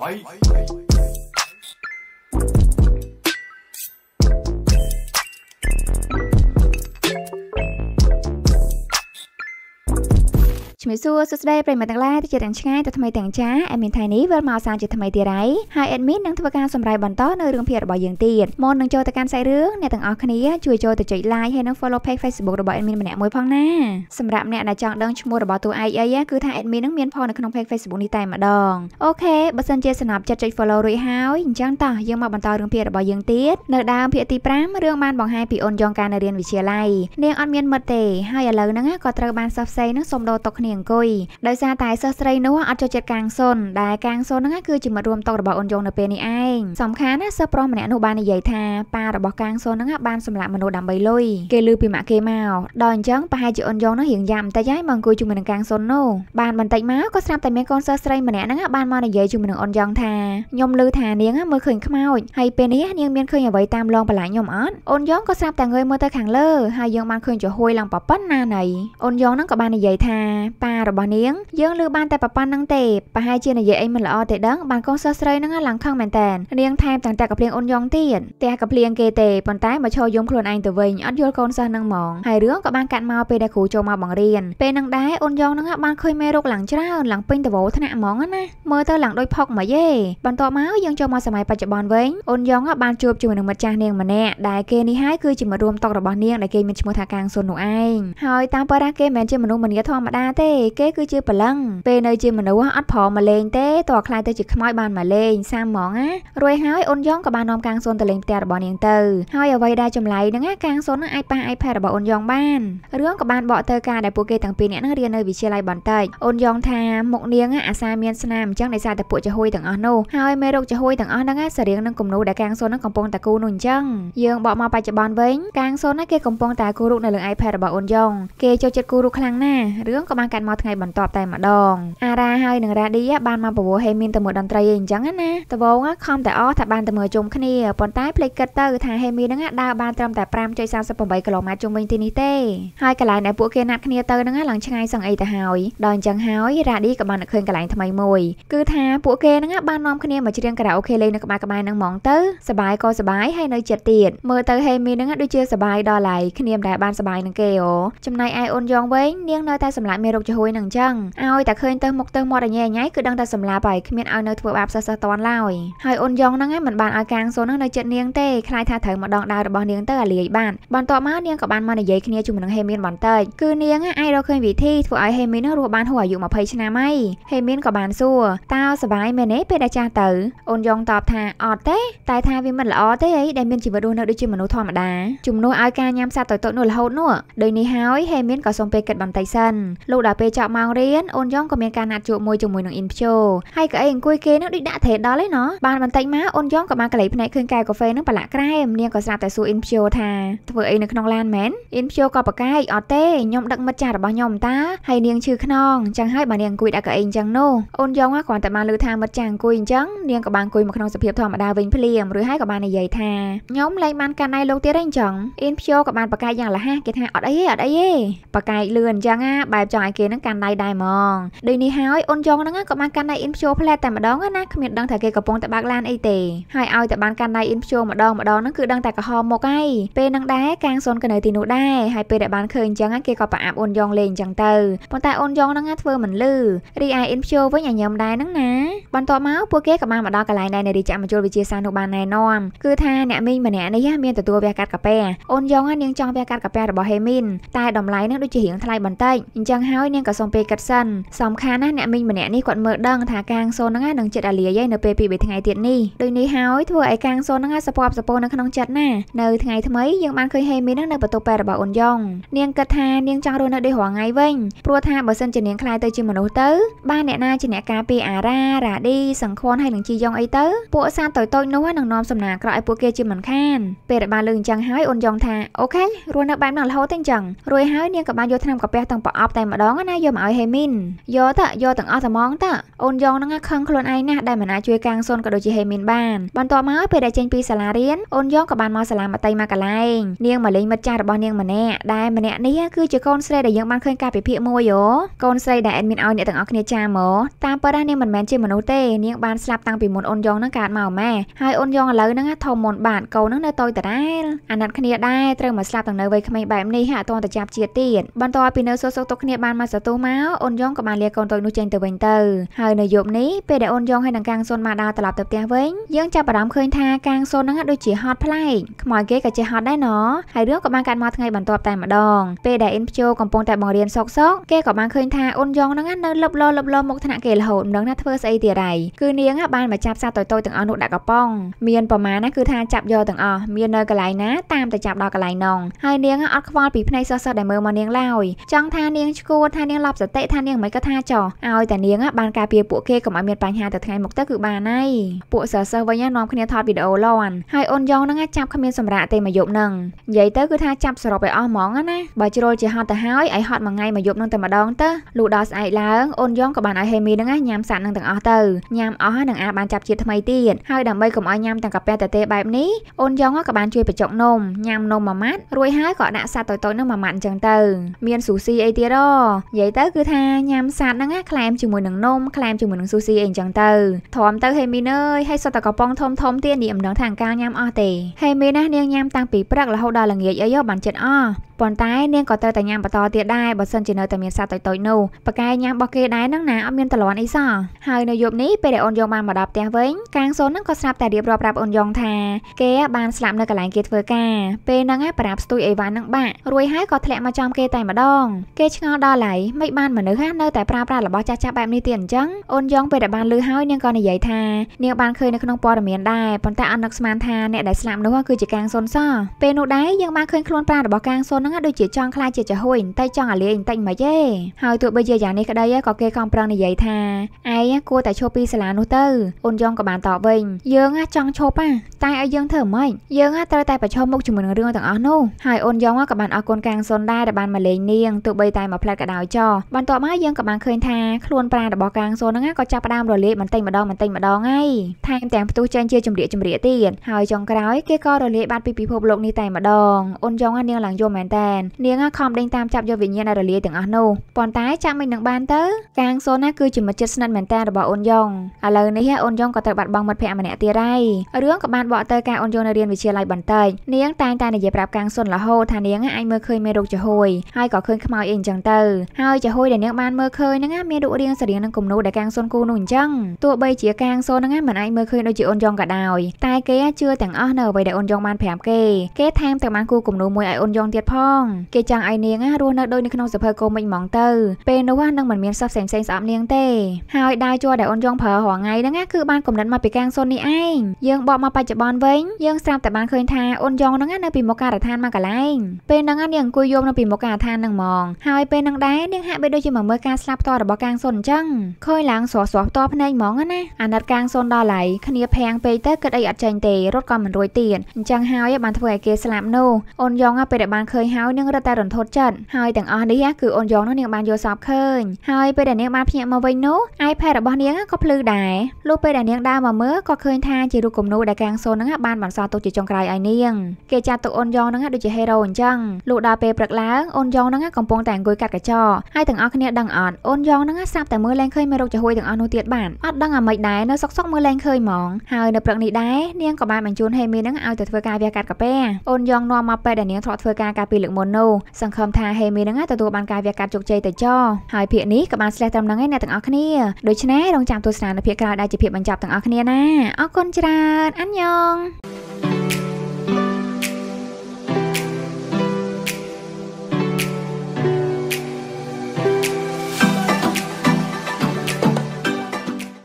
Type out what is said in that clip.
バイម្រាបសួរសួស្តីប្រិយមិត្តទាំងឡាយទីជាទាំងឆ្ងាយទៅថ្មីទាំងចាអេមីនថៃនេះវិលមកសាជាថ្មីទៀតហើយហើយអេមីននឹងធ្វើការសម្រេចបន្តនៅរឿងភាគរបស់យើងទៀតមុននឹងចូលទៅកាន់សាច់រឿងអ្នកទាំងអស់គ្នាជួយចូលទៅចុច like ហើយនិង follow page Facebook របស់អេមីនម្នាក់មួយផងណាសម្រាប់អ្នកដែលចង់ដឹងឈ្មោះរបស់តួឯកអីគឺថាអេមីននឹងមានផងនៅក្នុង page Facebook នេះតែម្ដងអូខេបើសិនជាស្នាប់ចិត្តចុច follow រួចហើយអញ្ចឹងតោះយើងមកបន្តរឿងភាគរបស់យើងទៀតនៅដើមភាគទី5រឿងបានបង្ហាញពីអូនយ៉ងការនៅរៀនវិទ្យាល័យនាងអត់មានមិត្តទេហើយឥឡូវហ្នឹងក៏ត្រូវបានសិស្សផ្សេងនឹងសុំដោទុកគ្នាអង្គុយដោយសារតែសិស្សស្រីនោះអត់ចូលចិត្តកាងសុនដែលកាងសុនហ្នឹងគឺជាមិត្តរួមតុរបស់អូនយងនៅពេលនេះឯងសំខាន់ណាសិស្សប្រុសម្នាក់នោះបាននិយាយថាប៉ារបស់កាងសុនហ្នឹងបានសម្លាប់មនុស្សដើម្បីលុយគេលឺពីម៉ាក់គេមកដល់អញ្ចឹងប្រហែលជាអូនយងហ្នឹងរៀងយ៉ាបន្តិចហើយមកអង្គុយជាមួយនឹងកាងសុននោះបានបន្តិចមកក៏ស្រាប់តែមានកូនសិស្សស្រីម្នាក់ហ្នឹងបានមកនិយាយជាមួយនឹងអូនយងថាខ្ញុំលឺថានាងមើលឃើញខ្មោចហើយពេលនេះនាងមានឃើញអ្វីតាមឡងបន្លាខ្ញុំអត់អូនយងក៏ស្រាប់តែងើយមើលទៅខាងលើហើយយើងបានឃើញជាហួយឡើងប៉ប៉ុណ្ណាណៃអូនយងហ្នឹងក៏បាននិយាយថាប៉ាតារបស់នាង យើងឮបានតែប្រប៉ុណ្្នឹងទេប្រហែលជានិយាយអីមិនល្អទេដឹងបានកូនសិស្សស្រីហ្នឹងឡើងខឹងមែនតែននាងថែមទាំងតែកភ្លៀងអូនយ៉ងទៀតតែកភ្លៀងគេទេប៉ុន្តែមកឈរយំខ្លួនឯងទៅវិញអត់យល់កូនសិស្សហ្នឹងហ្មងហើយរឿងក៏បានកាត់មកពេលដែលគ្រូចូលមកបង្រៀនពេលហ្នឹងដែរអូនយ៉ងហ្នឹងបានឃើញមេរោគឡើងច្រើនឡើងពេញតវោថ្នាក់ហ្មងណាមើលទៅឡើងដូចផុកមកយេបន្ទាប់មកយើងចូលមកសម័យបច្ចុប្បន្នវិញអូនយ៉ងបានជួបជាមួយនឹងមិត្តចាស់នាងម្នាក់ដែលគេនេះហើយគឺជាមិត្តរួមតុរបស់នាងដែលគេមានឈ្មោះថាកាងសុននោះឯងហើយតាមពិតគេមិនមែនជាមនុស្សមនីធម្មតាទេគេគឺជាបលឹងពេលនៅជាមនុស្សអត់ព្រមមកលេងទេតើខ្លាយទៅជាខ្មោចបានមកលេងសាមហ្មងណារួចហើយអូនយ៉ងក៏បាននាំកាងសុនទៅលេងផ្ទះរបស់នាងទៅហើយអ្វីដែលចម្លែកហ្នឹងកាងសុននឹងអាចប៉ះ iPad របស់អូនយ៉ងបានរឿងក៏បានបកទៅការដែលពួកគេទាំងពីរនាក់នឹងរៀននៅវិទ្យាល័យបន្តិចអូនយ៉ងថាមុខនាង អាសាមានស្នាមអញ្ចឹងដោយសារតែពួកចាហួយទាំងអស់នោះហើយមេរោគចាហួយទាំងអស់ហ្នឹងសរៀងនឹងគំនូដែលកាងសុននឹងកំពុងតែគូនោះអញ្ចឹងយើងបកមកបច្ចុប្បន្នវិញកាងសុនគេកំពុងតែគូរូបនៅលើ iPad របស់អូនយ៉ងគេចូលចិត្តគូរូបខ្លាំងណាស់រឿងក៏បានកាត់មកថ្ងៃបន្ទាប់តែម្ដងអារ៉ាហើយនឹងរ៉ាឌីបានមកប្រហេមានតែមើលតន្ត្រីអីអញ្ចឹងណាដបងខំតែអស់ថាបានតែមើលជុំគ្នាប៉ុន្តែភ្លេចគិតទៅថាហេមានហ្នឹងដើរបានត្រឹមតែ5.38គីឡូម៉ែត្រជុំវិញទីនេះទេហើយកន្លែងដែលពួកគេណាត់គ្នាទៅហ្នឹងឡើងឆ្ងាយសឹងអីទៅហើយដល់អញ្ចឹងហើយរ៉ាឌីក៏បានឃើញកន្លែងថ្មីមួយគឺថាពួកគេហ្នឹងបាននាំគ្នាមកច្រៀងការ៉ាអូខេលេងនៅក្បែរក្បែរហ្នឹងហ្មងទៅសបាយក៏សបាយហើយនៅចិត្តទៀតមើលទៅហេមីហ្នឹងដូចជាសបាយដល់ឡៃគ្នាមិនដែលបានសបាយនឹងគេអូចំណែកឯអូនយ៉ងវិញនាងនៅតែសម្លាប់មានរោគជំហួយនឹងអញ្ចឹងឲ្យតែឃើញទៅមុខទៅមាត់អញ្ញែអញ្ញៃគឺដឹងតែសម្លាប់ប់ហើយគ្មានឲ្យនៅធ្វើបាបសិស្សសិស្សតន់ឡើយហើយអូនយ៉ងហ្នឹងមិនបានឲ្យកាងសូនហ្នឹងនៅចិត្តនាងទេខ្លាចថាត្រូវម្ដងដៅរបស់នាងទៅអាលាយបានបន្ទាប់មកនាងក៏បានមកនិយាយគ្នាជាមួយនឹងហេមៀនបន្តិចគឺនាងអាចរកឃើញវិធីធ្វើឲ្យហេមៀនហ្នឹងរស់បានហួរអាយុ20ឆ្នាំហើយហេមៀនក៏បានសួរតើសบายមែនទេពេលដែលចាស់ទៅអូនយ៉ងតបថាអត់ទេ តែថាវាមិនល្អទេអីដែលមានជីវិតរស់នៅដូចជាមនុស្សធម្មតាជំនួសឲ្យការញ៉ាំសត្វតូចៗនោះរហូតនោះដោយនេះហើយហេមៀនក៏សុំពេលគិតបន្តិចសិនលោកដល់ពេលចប់ម៉ោងរៀនអូនយ៉ងក៏មានការណាត់ជួបមួយជាមួយនឹងអ៊ីនភ្ជូហើយកៅអីអង្គុយគេនោះដូចដាក់ត្រេដល់ឯណោះបានបន្តិចមកអូនយ៉ងក៏បានកលៃភ្នែកឃើញកែវកាហ្វេនឹងប្រឡាក់ក្រែមនាងក៏ស្រាប់តែសួរអ៊ីនភីយោថាធ្វើអីនៅក្នុងឡានមែនអ៊ីនភីយោក៏ប្រកែកអត់ទេខ្ញុំដឹកមិត្តចាស់របស់ខ្ញុំតាហើយនាងឈឺខ្នងចឹងហើយបើនាងអង្គុយដាក់កៅអីអញ្ចឹងនោះអូនយ៉ងគ្រាន់តែបានលើថាមិត្តចាស់អង្គុយអញ្ចឹងនាងក៏បានអង្គុយមកក្នុងសភាពធម្មតាវិញភ្លាមឬហើយក៏បាននិយាយថាខ្ញុំលែងបានកាន់ដៃលោកទៀតឯងចឹងអ៊ីនភីយោក៏បានប្រកែកយ៉ាងលះហាគេថាអត់អីទេអត់អីទេប្រកែកលឿនអញ្ចឹងបែបចង់ឲ្យគេនឹងកាន់ដៃដែរហ្មងដូចនេះហើយអូនយ៉ងហ្នឹងក៏បានកាន់ដៃអ៊ីនព្យួរផ្លែតែម្ដងណាគ្មានដឹងថាគេកំពុងតែបើកឡានអីទេហើយឲ្យតែបានកាន់ដៃអ៊ីនព្យួរម្ដងម្ដងហ្នឹងគឺដឹងតែកំហមកហើយពេលហ្នឹងដែរកាងសុនក៏នៅទីនោះដែរហើយពេលដែលបានឃើញអញ្ចឹងគេក៏ប្រអាប់អូនយ៉ងលេងអញ្ចឹងទៅប៉ុន្តែអូនយ៉ងហ្នឹងធ្វើមិនលឺរីឯអ៊ីនព្យួរវិញអាញឹមដែរហ្នឹងណាបន្ទាប់មកពួកគេក៏បានមកដល់កន្លែងដែរនៃរាជមជ្ឈលវិជាសាស្ត្រនោះបានណែនាំគឺថាអ្នកមីងម្នាក់នេះមានទទួលវះកាត់កាពែអូនយ៉ងនាងចង់វះកាត់កាពែរបស់ហេមីនតែតម្លៃនឹងដូចជារៀងថ្លៃបន្តិចអញ្ចឹងហើយនាងក៏សុំពេលកាត់សិនសំខាន់ណាស់អ្នកមីងម្នាក់នេះគាត់មើលដឹងថាកាងសូនហ្នឹងនឹងចិត្តអាលាយឯនៅពេលពី3ថ្ងៃទៀតនេះដូចនេះហើយធ្វើឲ្យកាងសូនហ្នឹងសពបសពោនៅក្នុងចិត្តណានៅថ្ងៃថ្មីយើងបានឃើញហេមីហ្នឹងនៅបន្ទប់ប៉ែរបស់អូនយ៉ងនាងគិតថានាងចង់រស់នៅដូចរាល់ថ្ងៃវិញព្រោះថាបើសិនជានាងខ្លាយទៅជាមនុស្សទៅ បានអ្នកណាជាអ្នកការពារអារ៉ារ៉ាឌីសង្ខွန်ហើយនឹងជីយ៉ងអីទៅពួកសានតូចតូចនោះនឹងនាំសំណាក្រក់ឲ្យពួកគេជាមិនខាន ពេលដែលបានលើអញ្ចឹងហើយអូនយ៉ងថាអូខេរស់នៅបែបហ្នឹងរហូតទៅអញ្ចឹងរួចហើយនាងក៏បានយកថ្នាំកាពះទាំងប្រអប់តែម្ដងណាយកមកឲ្យហេមីនយកតយកទាំងអស់តែហ្មងតអូនយ៉ងហ្នឹងខឹងខ្លួនឯងណាស់ដែលមិនអាចជួយកាំងសុនក៏ដូចជាហេមីនបានបន្ទាប់មកពេលដែលចេញពីសាលារៀនអូនយ៉ងក៏បានមកសាលាមតីមកកន្លែងនាងមកលេងមិត្តចាស់របស់នាងម្នាក់ដែលម្នាក់នេះគឺជាកូនស្រីដែលយើងបានឃើញការពិភាក្សាមួយយោកូនស្រីដែលអេដមីនឲ្យអ្នកទាំងអស់គ្នាចាមកតាមពិតណានាងមិនមែនជាមនុស្សទេនាងបានស្លាប់តាំងពីមុនអូនយ៉ងហ្នឹងកើតមកម៉ែហើយអូនយ៉ងឥឡូវហ្នឹងធំមុនបានកូនហ្នឹងនៅតូចតារ៉ែលអាណិតគ្នាដែរត្រូវមកស្លាប់ទាំងនៅវ័យក្មេងបែបនេះហាក់អត់តចាប់ជាតិទៀតបន្ទាប់ពីនៅសួរសុខទុក្ខគ្នាបានមកសតូមកអូនយ៉ងក៏បានលាកូនតូចនោះចេញទៅវិញទៅហើយនៅយប់នេះពេលដែលអូនយ៉ងហើយនឹងកាងស៊ុនមកដល់ត្រឡប់ទៅផ្ទះវិញយើងចាប់អារម្មណ៍ឃើញថាកាងស៊ុនហ្នឹងដូចជាហត់ប្លែកខ្មោចគេក៏ចេះហត់ដែរណហើយរឿងក៏បានកាត់មកថ្ងៃបន្ទាប់តែម្ដងពេលដែលអ៊ីនព្យូកំពុងតែបង្រៀនសោកសោកគេក៏បានឃើញថាអូនយ៉ងហ្នឹងនៅលឹបលោលឹបលោមកថ្នាក់គេរហូតមិនដឹងថាធ្វើស្អីទៀតហើយគឺនាង បានមកចាប់សត្វតូចតូចទាំងអស់នោះដាក់កប៉ងមានប្រមាណណាគឺថាចាប់យកទាំងអស់មាននៅកន្លែងណាតាមតែចាប់ដល់កន្លែងនងហើយនាងអត់ខ្វល់ពីភ្នែកសោះសោះដែលមើលមកនាងឡើយចង់ថានាងឈួរថានាងឡប់សតិថានាងមិនក៏ថាចោះឲ្យតែនាងបានការពារពួកគេកុំឲ្យមានបញ្ហាទៅថ្ងៃមុខទៅគឺបានហើយពួកសិស្សសិស្សវិញនាំគ្នាថតវីដេអូលាន់ហើយអូនយ៉ងហ្នឹងចាប់គ្មានសម្រាកទេមួយយប់ហ្នឹងនិយាយទៅគឺថាចាប់សរុបឲ្យអស់ហ្មងណាបើជ្រុលជាហត់ទៅហើយឲ្យហត់មួយថ្ងៃមួយយប់ហ្នឹងតែម្ដងទៅលុះដល់ស្អែកឡើងអូនយ៉ងក៏បានឲ្យហេមីហ្នឹងញ៉ាំសាក់ហ្នឹងទាំងអស់ទៅញ៉ាំអស់នឹងអាបានចាប់ជាតិថ្មីទៀតហើយដើម្បីកុំឲ្យញ៉ាំទាំងកាពះតែទេបែបនេះអូនយ៉ងក៏បានជួយបញ្ចុកនំញ៉ាំនំមួយម៉ាត់រួចហើយក៏ដាក់សាក់តូចៗហ្នឹងមួយម៉ាត់អញ្ចឹងទៅមានស៊ូស៊ីអីទៀតហ៎និយាយទៅគឺថាញ៉ាំសាក់ហ្នឹងខ្លែមជាមួយនឹងនំខ្លែមជាមួយនឹងស៊ូស៊ីអីអញ្ចឹងទៅធំទៅហេមីនអើយហើយសតតែកំប៉ុងធំធំទៀតនេះមិនដឹងថាអង្ការញ៉ាំអស់ទេហេមីណានាងញ៉ាំតាំងពីព្រឹករហូតដល់ល្ងាចអីយោបានចិត្តអស់ប៉ុន្តែនាងក៏ត្រូវតែញ៉ាំបន្តទៀតដែរបើសិនជានៅតែមានសត្វតូចៗនោះប៉ាកែញ៉ាំរបស់គេដែរនឹងណាអត់មានតលន់អីសោះហើយនៅយប់នេះពេលដែលអូនយ៉ងបានមកដល់ផ្ទះវិញកាងសូននឹងក៏ស្រាប់តែរៀបរាប់ប្រាប់អូនយ៉ងថាគេបានស្លាប់នៅកន្លែងគេធ្វើការពេលហ្នឹងឯងប្រាប់ស្ទួយអីវ៉ាន់នឹងបាក់រួយហើយក៏ធ្លាក់មកចំ គេតែម្ដង គេឆ្ងល់ដល់ឡៃមិនបានមនុស្សហ่าនៅតែប្រើប្រាស់របស់ចាស់ចាស់បែបនេះទៀតអញ្ចឹងអូនយ៉ងពេលដែលបានលឺហើយនាងក៏និយាយថានាងបានឃើញនៅក្នុងព័ត៌មានដែរប៉ុន្តែអត់នឹកស្មានថាអ្នកដែលស្លាប់នោះគឺជាកាងសូនសោះពេលនោះដែរយើងបានឃើញខ្លួនប្រាណរបស់កាងសូនហ្នឹងដូចជាចង់ខ្លាចជាចាហួយបន្តិចចង់អាលាយបន្តិចមិនទេហើយទោះបីជាយ៉ាងនេះក្តីក៏គេខំប្រឹងនិយាយថាឯងគួរតែឈប់ពីសាលានោះទៅអូនយ៉ងក៏បានតបវិញយើងចង់ឈប់តែឲ្យយើងធ្វើម៉េចយើងត្រូវតែប្រឈមមុខជាមួយនឹងរឿងទាំងអស់នោះហើយអូនយ៉ងក៏បានអរគុណកាំងសុនដែរដែលបានមកលេងនាងទោះបីតែមកផ្លែតក៏ដោយចោបន្ទាប់មកយើងក៏បានឃើញថាខ្លួនប្រារបស់កាំងសុនហ្នឹងក៏ចាប់ផ្ដើមរលាយបន្តិចម្ដងបន្តិចម្ដងហើយថែមទាំងផ្ទុះចេញជាចម្រៀកចម្រៀកទៀតហើយចុងក្រោយគេក៏រលាយបាត់ពីពិភពលោកនេះតែម្ដងអូនយ៉ងនាងឡើងយល់មែនតើដែននាងខំដេញតាមចាប់យកវិញ្ញាណដែលរលាយទាំងអស់នោះប៉ុន្តែចាំមិននឹងបានទៅកាងសូណាគឺជាមិត្តជិតស្និទ្ធមែនតើរបស់អូនយ៉ងឥឡូវនេះអូនយ៉ងក៏ត្រូវបាត់បង់មិត្តភ័ក្តិម្នាក់ទៀតហើយរឿងក៏បានបកទៅការអូនយ៉ងនៅរៀនវិទ្យាល័យបន្តិចនាង តែងតែនិយាយប្រាប់កាងសុនរហូតថានាងអាចមើលឃើញមានរោគចំហួយហើយក៏ឃើញខ្មោចអីអញ្ចឹងទៅហើយចំហួយដែលនាងបានមើលឃើញហ្នឹងមានរូបរាងសរីរាង្គនិងគំនូរដែលកាងសុនគូនោះអញ្ចឹងទោះបីជាកាងសូនហ្នឹងមិនអាចមើលឃើញដូចជាអូនយ៉ងក៏ដោយតែគេជឿទាំងអស់នៅអ្វីដែលអូនយ៉ងបានប្រាប់គេគេថែមទាំងបានគូគំនូរមួយឲ្យអូនយ៉ងទៀតផងផងគេចង់ឲ្យនាងណារស់នៅដូចនៅក្នុងសភៅកូមិចហ្មងទៅពេលនោះនឹងមិនមានសិស្សផ្សេងផ្សេងស្អប់នាងទេហើយដៃជួរដែលអូនយងប្រើរាល់ថ្ងៃហ្នឹងណាគឺបានកំណត់មកពីកាំងសុននេះឯងយើងបកមកបច្ចុប្បន្នវិញយើងស្រាប់តែបានឃើញថាអូនយងហ្នឹងនៅពីមុខការដ្ឋានមកកន្លែងពេលហ្នឹងនាងអង្គុយយំនៅពីមុខការដ្ឋានហ្នឹងហ្មងហើយពេលហ្នឹងដែរនាងហាក់បីដូចជាមកមើលការស្លាប់ផ្ទាល់របស់កាំងសុនអញ្ចឹងឃើញឡើងស្រស់ស្រស់ផ្ទាល់ភ្នែកហ្មងណាអាណិតកាំងសុនដល់ឡៃគ្នាភាំងពេកទៅគិតអីអត់ចេញទេរត់ក៏មិនរួចទៀតអញ្ចឹងហើយបានធ្វើឲ្យគេស្លាប់នោះអូនយងពេលដែលបានឃើញហើយហើយនឹងរត់តែរន្ធត់ចិត្តហើយទាំងអស់នេះគឺអូនយ៉ងនោះនាងបានយល់សពឃើញហើយពេលដែលនាងបានភ្ញាក់មកវិញនោះ iPad របស់នាងក៏ភ្លឺដែរលុះពេលដែលនាងដើរមកមើលក៏ឃើញថាជារូបគំនូរដែលកាងសូនហ្នឹងបានបន្សល់ទុកជាចុងក្រោយឲ្យនាងគេចាត់ទុកអូនយ៉ងហ្នឹងដូចជាហេរ៉ូអញ្ចឹងលុះដល់ពេលព្រឹកឡើងអូនយ៉ងហ្នឹងកំពុងតែអង្គុយកាត់កញ្ចក់ហើយទាំងអស់គ្នាដឹងអត់អូនយ៉ងហ្នឹងសាប់តែមើលលែងឃើញមេរោគចាហួយទាំងអស់នោះទៀតបានអត់ដឹងអាម៉េចដែរនៅសុកសុកមើលលែងឃើញហ្មងហើយនៅព្រឹកនេះដែរនាងក៏បានបញ្ជូនហេមីហ្នឹងឲ្យទៅធ្វើការវះកាត់កាពែអូនយ៉ងនាំមកពេលដែលនាងធ្លាប់ធ្វើការកាលពីលើកមុននោះសង្ឃឹមថាហេមីនឹងទទួលបានការវះកាត់ជោគជ័យទៅចោហើយភាគនេះក៏បានស្លេះត្រឹមហ្នឹងឯងអ្នកទាំងអស់គ្នាដូច្នេះរងចាំទស្សនានៅភាគក្រោយដែលជាភាគបញ្ចប់ទាំងអស់គ្នាណាអរគុណច្រើនអញ្ញង